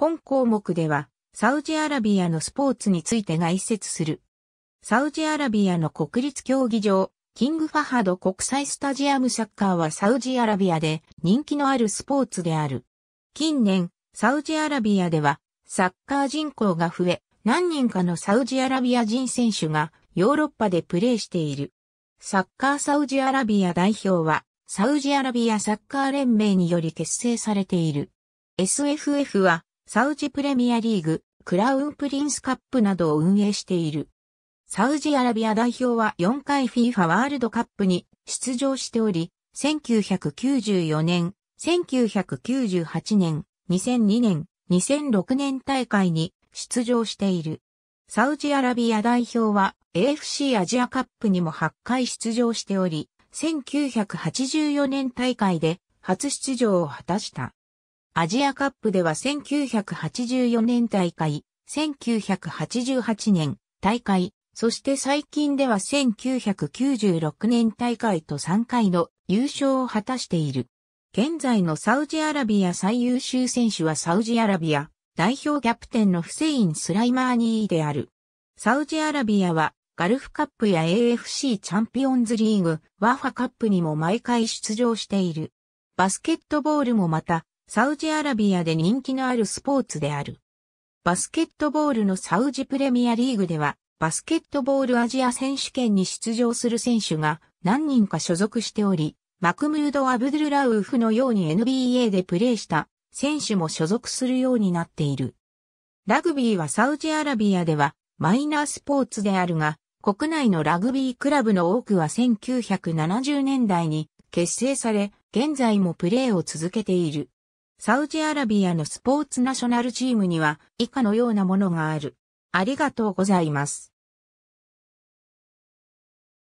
本項目では、サウジアラビアのスポーツについて概説する。サウジアラビアの国立競技場、キングファハド国際スタジアムサッカーはサウジアラビアで人気のあるスポーツである。近年、サウジアラビアではサッカー人口が増え、何人かのサウジアラビア人選手がヨーロッパでプレーしている。サッカーサウジアラビア代表はサウジアラビアサッカー連盟により結成されている。SFF はサウジプレミアリーグ、クラウンプリンスカップなどを運営している。サウジアラビア代表は4回 FIFA ワールドカップに出場しており、1994年、1998年、2002年、2006年大会に出場している。サウジアラビア代表は AFC アジアカップにも8回出場しており、1984年大会で初出場を果たした。アジアカップでは1984年大会、1988年大会、そして最近では1996年大会と3回の優勝を果たしている。現在のサウジアラビア最優秀選手はサウジアラビア代表キャプテンのフセイン・スライマーニーである。サウジアラビアはガルフカップや AFC チャンピオンズリーグ、ワファカップにも毎回出場している。バスケットボールもまたサウジアラビアで人気のあるスポーツである。バスケットボールのサウジプレミアリーグでは、バスケットボールアジア選手権に出場する選手が何人か所属しており、マクムード・アブドゥルラウーフのように NBA でプレーした選手も所属するようになっている。ラグビーはサウジアラビアではマイナースポーツであるが、国内のラグビークラブの多くは1970年代に結成され、現在もプレーを続けている。サウジアラビアのスポーツナショナルチームには以下のようなものがある。ありがとうございます。